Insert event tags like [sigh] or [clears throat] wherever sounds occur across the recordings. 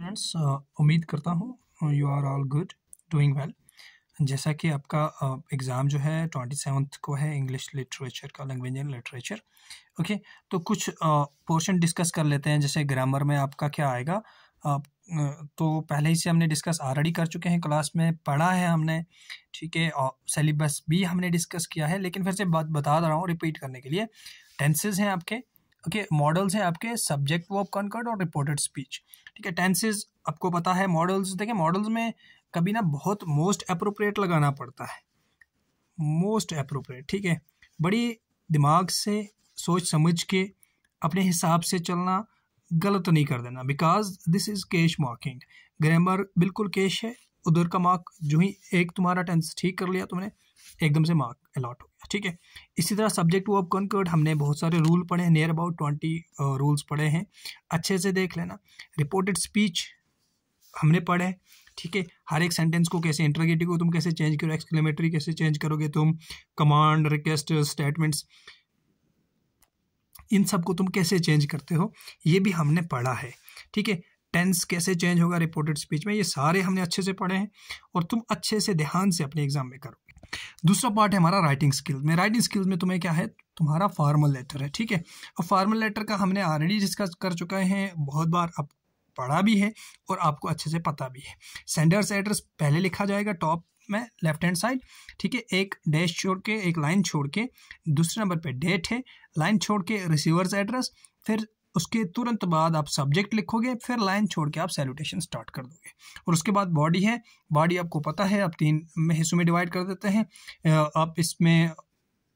friends uh, उम्मीद करता हूँ you are all good doing well जैसा कि आपका एग्ज़ाम uh, जो है ट्वेंटी सेवन्थ को है इंग्लिश लिटरेचर का लैंग्वेज एंड लिटरेचर ओके तो कुछ पोर्शन uh, डिस्कस कर लेते हैं जैसे ग्रामर में आपका क्या आएगा आप, तो पहले ही से हमने डिस्कस ऑलरेडी कर चुके हैं क्लास में पढ़ा है हमने ठीक है और सिलेबस भी हमने डिस्कस किया है लेकिन फिर से बात बता रहा हूँ रिपीट करने के लिए टेंसेज हैं आपके ओके मॉडल्स हैं आपके सब्जेक्ट वर्ब कॉन्कर्ड और रिपोर्टेड स्पीच ठीक है टेंसेज आपको पता है मॉडल्स देखिए मॉडल्स में कभी ना बहुत मोस्ट अप्रोप्रिएट लगाना पड़ता है मोस्ट अप्रोप्रिएट ठीक है बड़ी दिमाग से सोच समझ के अपने हिसाब से चलना गलत नहीं कर देना because this is cash marking grammar बिल्कुल केश है उधर का मार्क जो ही एक तुम्हारा टेंस ठीक कर लिया तुमने एकदम से मार्क अलॉट हो गया ठीक है इसी तरह सब्जेक्ट वर्ब कॉन्कर्ड हमने बहुत सारे रूल पढ़े हैं नियर अबाउट ट्वेंटी रूल्स पढ़े हैं अच्छे से देख लेना रिपोर्टेड स्पीच हमने पढ़े ठीक है हर एक सेंटेंस को कैसे इंटरगेटिव को तुम कैसे चेंज करो एक्सक्लेमेटरी कैसे चेंज करोगे तुम कमांड रिक्वेस्ट स्टेटमेंट्स इन सब को तुम कैसे चेंज करते हो ये भी हमने पढ़ा है ठीक है टेंस कैसे चेंज होगा रिपोर्टेड स्पीच में ये सारे हमने अच्छे से पढ़े हैं और तुम अच्छे से ध्यान से अपने एग्जाम में करोगे दूसरा पार्ट है हमारा राइटिंग स्किल्स में राइटिंग स्किल्स में तुम्हें क्या है तुम्हारा फार्मल लेटर है ठीक है अब फार्मल लेटर का हमने ऑलरेडी डिस्कस कर चुके हैं बहुत बार अब पढ़ा भी है और आपको अच्छे से पता भी है सेंडर्स एड्रेस पहले लिखा जाएगा टॉप में लेफ्ट हैंड साइड ठीक है एक डैश छोड़ के एक लाइन छोड़ के दूसरे नंबर पे डेट है लाइन छोड़ के रिसीवर्स एड्रेस फिर उसके तुरंत बाद आप सब्जेक्ट लिखोगे फिर लाइन छोड़ के आप सैल्यूटेशन स्टार्ट कर दोगे और उसके बाद बॉडी है बॉडी आपको पता है आप तीन में हिस्सों में डिवाइड कर देते हैं आप इसमें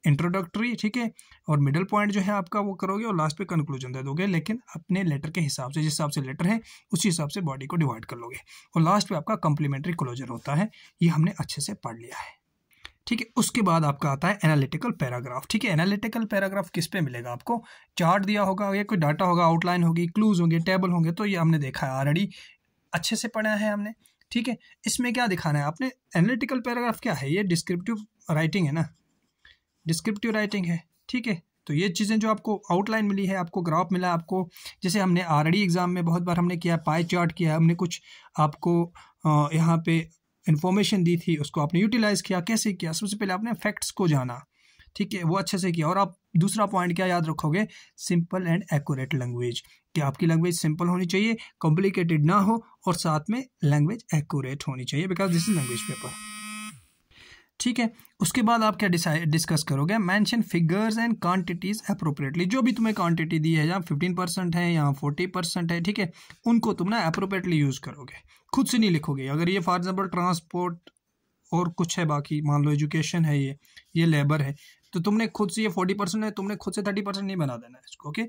इंट्रोडक्टरी ठीक है और मिडल पॉइंट जो है आपका वो करोगे और लास्ट पे कंक्लूजन दे दोगे लेकिन अपने लेटर के हिसाब से जिस हिसाब से लेटर है उसी हिसाब से बॉडी को डिवाइड कर लोगे और लास्ट पे आपका कम्प्लीमेंट्री क्लोजर होता है ये हमने अच्छे से पढ़ लिया है ठीक है उसके बाद आपका आता है एनालिटिकल पैराग्राफ ठीक है एनालिटिकल पैराग्राफ किस पे मिलेगा आपको चार्ट दिया होगा या कोई डाटा होगा आउटलाइन होगी क्लूज होंगे टेबल होंगे तो ये हमने देखा है ऑलरेडी अच्छे से पढ़ा है हमने ठीक है इसमें क्या दिखाना है आपने एनालिटिकल पैराग्राफ क्या है ये डिस्क्रिप्टिव राइटिंग है ना डिस्क्रिप्टिव राइटिंग है ठीक है तो ये चीज़ें जो आपको आउटलाइन मिली है आपको ग्राफ मिला आपको जैसे हमने आर एग्ज़ाम में बहुत बार हमने किया पाई चार्ट किया हमने कुछ आपको यहाँ पे इन्फॉर्मेशन दी थी उसको आपने यूटिलाइज़ किया कैसे किया सबसे पहले आपने फैक्ट्स को जाना ठीक है वो अच्छे से किया और आप दूसरा पॉइंट क्या याद रखोगे सिंपल एंड एक्यूरेट लैंग्वेज कि आपकी लैंग्वेज सिंपल होनी चाहिए कॉम्प्लिकेटेड ना हो और साथ में लैंग्वेज एक्यूरेट होनी चाहिए because this is language paper ठीक है उसके बाद आप क्या डिसाइड डिस्कस करोगे mention figures and quantities appropriately जो भी तुम्हें क्वांटिटी दी है यहाँ फिफ्टीन परसेंट है यहाँ फोर्टी परसेंट है ठीक है उनको तुम ना अप्रोप्रिएटली यूज़ करोगे खुद से नहीं लिखोगे अगर ये फॉर एग्जाम्पल ट्रांसपोर्ट और कुछ है बाकी मान लो एजुकेशन है ये ये लेबर है तो तुमने खुद से ये फोर्टी परसेंट है तुमने खुद से थर्टी परसेंट नहीं बना देना है इसको okay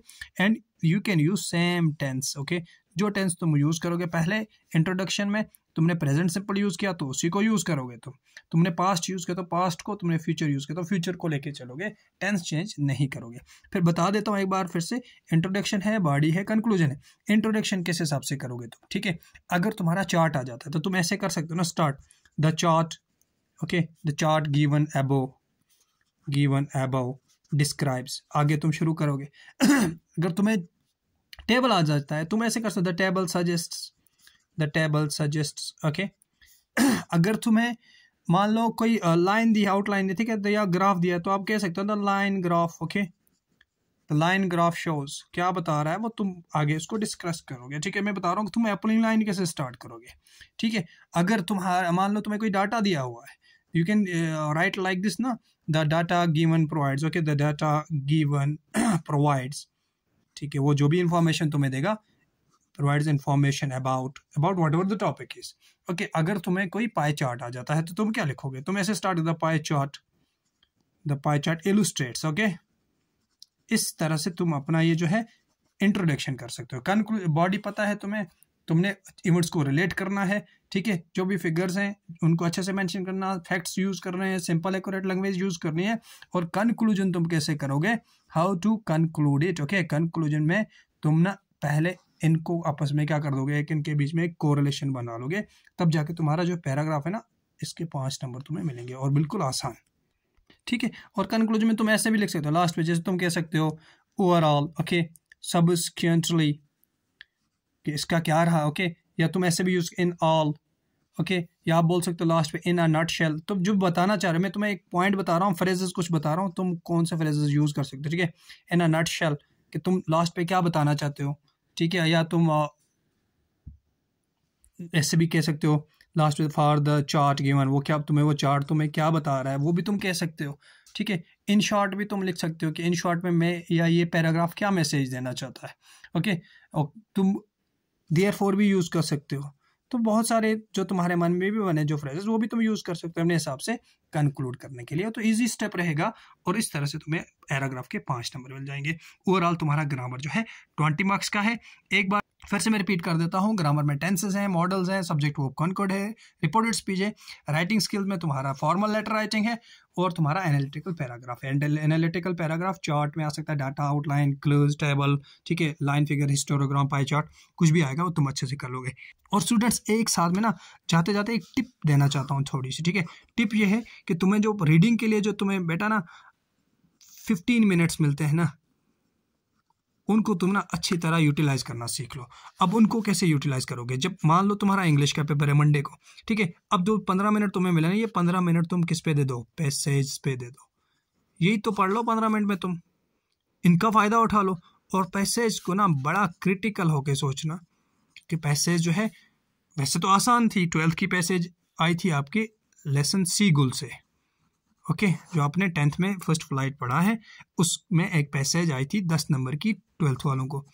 and you can use same tense okay जो टेंस तुम यूज़ करोगे पहले इंट्रोडक्शन में तुमने प्रेजेंट सिंपल यूज़ किया तो उसी को यूज़ करोगे तुम तुमने पास्ट यूज़ किया तो पास्ट को तुमने फ्यूचर यूज़ किया तो फ्यूचर को लेके चलोगे टेंस चेंज नहीं करोगे फिर बता देता हूँ एक बार फिर से इंट्रोडक्शन है बॉडी है कंक्लूजन है इंट्रोडक्शन किस हिसाब से करोगे तुम ठीक है अगर तुम्हारा चार्ट आ जाता है तो तुम ऐसे कर सकते हो ना start the chart okay the chart given above given above describes आगे तुम शुरू करोगे [clears throat] अगर तुम्हें टेबल आ जाता है तुम ऐसे कर सकते हो table suggest the table suggest okay अगर तुम्हें मान लो कोई लाइन दी आउटलाइन दी ठीक है तो या ग्राफ दिया तो आप कह सकते हो the line graph okay the line graph shows क्या बता रहा है वो तुम आगे उसको डिस्कस करोगे ठीक है मैं बता रहा हूँ तुम अपनी लाइन कैसे स्टार्ट करोगे ठीक है अगर तुम्हारा मान लो तुम्हें कोई डाटा दिया हुआ है you can write like this ना the data given provides okay the data given provides ठीक है वो जो भी इंफॉर्मेशन तुम्हें देगा provides information about about whatever the topic is okay अगर तुम्हें कोई पाए चार्ट आ जाता है तो तुम क्या लिखोगे तुम ऐसे start the pie chart the pie chart illustrates okay इस तरह से तुम अपना ये जो है इंट्रोडक्शन कर सकते हो कंक्लू बॉडी पता है तुम्हें तुमने इवेंट्स को रिलेट करना है ठीक है जो भी फिगर्स हैं उनको अच्छे से मेंशन करना फैक्ट्स यूज़ कर रहे हैं सिंपल एक्यूरेट लैंग्वेज यूज़ करनी है और कंक्लूजन तुम कैसे करोगे how to conclude it okay conclusion में तुम ना पहले इनको आपस में क्या कर दोगे एक इनके बीच में एक कोरिलेशन बना लोगे तब जाके तुम्हारा जो पैराग्राफ है ना इसके पांच नंबर तुम्हें मिलेंगे और बिल्कुल आसान ठीक है और कंक्लूजन में तुम ऐसे भी लिख सकते हो लास्ट में जैसे तुम कह सकते हो ओवरऑल ओके सबस्क्वेंटली कि इसका क्या रहा ओके या तुम ऐसे भी यूज इन ऑल ओके या आप बोल सकते हो लास्ट पे इन अ नट शेल तुम जो बताना चाह रहे हो मैं तुम्हें एक पॉइंट बता रहा हूँ फ्रेजेस कुछ बता रहा हूँ तुम कौन से फ्रेजेस यूज़ कर सकते हो ठीक है इन अ नट शेल कि तुम लास्ट पे क्या बताना चाहते हो ठीक है या तुम ऐसे भी कह सकते हो last with for the chart given वो क्या तुम्हें वो चार्ट तुम्हें क्या बता रहा है वो भी तुम कह सकते हो ठीक है इन शॉर्ट भी तुम लिख सकते हो कि इन शॉर्ट में मैं या ये पैराग्राफ क्या मैसेज देना चाहता है ओके और तुम देयर फोर भी यूज़ कर सकते हो तो बहुत सारे जो तुम्हारे मन में भी बने जो फ्रेजेस वो भी तुम यूज़ कर सकते हो अपने हिसाब से कंक्लूड करने के लिए तो इजी स्टेप रहेगा और इस तरह से तुम्हें पैराग्राफ के पांच नंबर मिल जाएंगे ओवरऑल तुम्हारा ग्रामर जो है ट्वेंटी मार्क्स का है एक बार फिर से मैं रिपीट कर देता हूँ ग्रामर में टेंसेज हैं मॉडल्स हैं सब्जेक्ट वो कॉन्कोड है रिपोर्टेड स्पीच है राइटिंग स्किल में तुम्हारा फॉर्मल लेटर राइटिंग है और तुम्हारा एनालिटिकल पैराग्राफ है एनालिटिकल पैराग्राफ चार्ट में आ सकता है डाटा आउटलाइन क्लोज टेबल ठीक है line figure histogram pie chart कुछ भी आएगा वो तुम अच्छे से कर लोगे और स्टूडेंट्स एक साथ में ना जाते जाते एक टिप देना चाहता हूँ थोड़ी सी ठीक है टिप ये है कि तुम्हें जो रीडिंग के लिए जो तुम्हें बेटा ना फिफ्टीन मिनट्स मिलते हैं ना उनको तुम ना अच्छी तरह यूटिलाइज करना सीख लो अब उनको कैसे यूटिलाइज करोगे जब मान लो तुम्हारा इंग्लिश का पेपर है मंडे को ठीक है अब जो पंद्रह मिनट तुम्हें मिला ना ये पंद्रह मिनट तुम किस पे दे दो पैसेज पे दे दो यही तो पढ़ लो पंद्रह मिनट में तुम इनका फ़ायदा उठा लो और पैसेज को ना बड़ा क्रिटिकल होके सोचना कि पैसेज जो है वैसे तो आसान थी ट्वेल्थ की पैसेज आई थी आपकी लेसन सी गुल से ओके जो आपने टेंथ में फर्स्ट फ्लाइट पढ़ा है उसमें एक पैसेज आई थी दस नंबर की ट्वेल्थ वालों को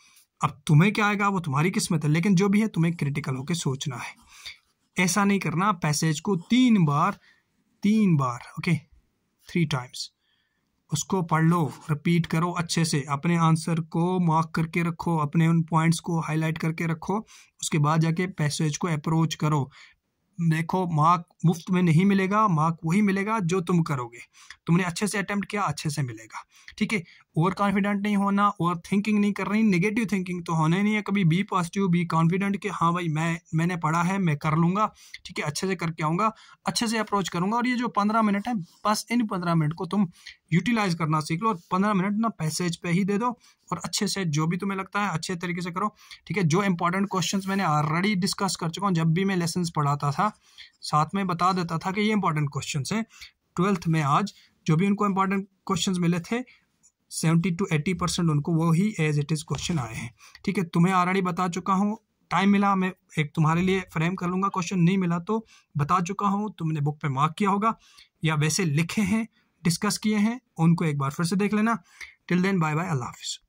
अब तुम्हें क्या आएगा वो तुम्हारी किस्मत है लेकिन जो भी है तुम्हें क्रिटिकल होकर सोचना है ऐसा नहीं करना पैसेज को तीन बार तीन बार ओके थ्री टाइम्स उसको पढ़ लो रिपीट करो अच्छे से अपने आंसर को मार्क करके रखो अपने उन पॉइंट्स को हाईलाइट करके रखो उसके बाद जाके पैसेज को अप्रोच करो देखो मार्क मुफ्त में नहीं मिलेगा मार्क वही मिलेगा जो तुम करोगे तुमने अच्छे से अटैम्प्ट किया अच्छे से मिलेगा ठीक है ओवर कॉन्फिडेंट नहीं होना ओवर थिंकिंग नहीं कर रही नेगेटिव थिंकिंग तो होने नहीं है कभी बी पॉजिटिव बी कॉन्फिडेंट कि हाँ भाई मैं मैंने पढ़ा है मैं कर लूँगा ठीक है अच्छे से करके आऊँगा अच्छे से अप्रोच करूँगा और ये जो पंद्रह मिनट है बस इन पंद्रह मिनट को तुम यूटिलाइज करना सीख लो और पंद्रह मिनट ना पैसेज पे ही दे दो और अच्छे से जो भी तुम्हें लगता है अच्छे तरीके से करो ठीक है जो इंपॉर्टेंट क्वेश्चन मैंने ऑलरेडी डिस्कस कर चुका हूँ जब भी मैं लेसन पढ़ाता था साथ में बता देता था कि ये इंपॉर्टेंट क्वेश्चन हैं ट्वेल्थ में आज जो भी उनको इंपॉर्टेंट क्वेश्चंस मिले थे सेवेंटी टू एट्टी परसेंट उनको वो ही एज इट इज़ क्वेश्चन आए हैं ठीक है तुम्हें ऑलरेडी बता चुका हूँ टाइम मिला मैं एक तुम्हारे लिए फ्रेम कर लूँगा क्वेश्चन नहीं मिला तो बता चुका हूँ तुमने बुक पे मार्क किया होगा या वैसे लिखे हैं डिस्कस किए हैं उनको एक बार फिर से देख लेना टिल देन बाय बाय अल्लाह हाफिज़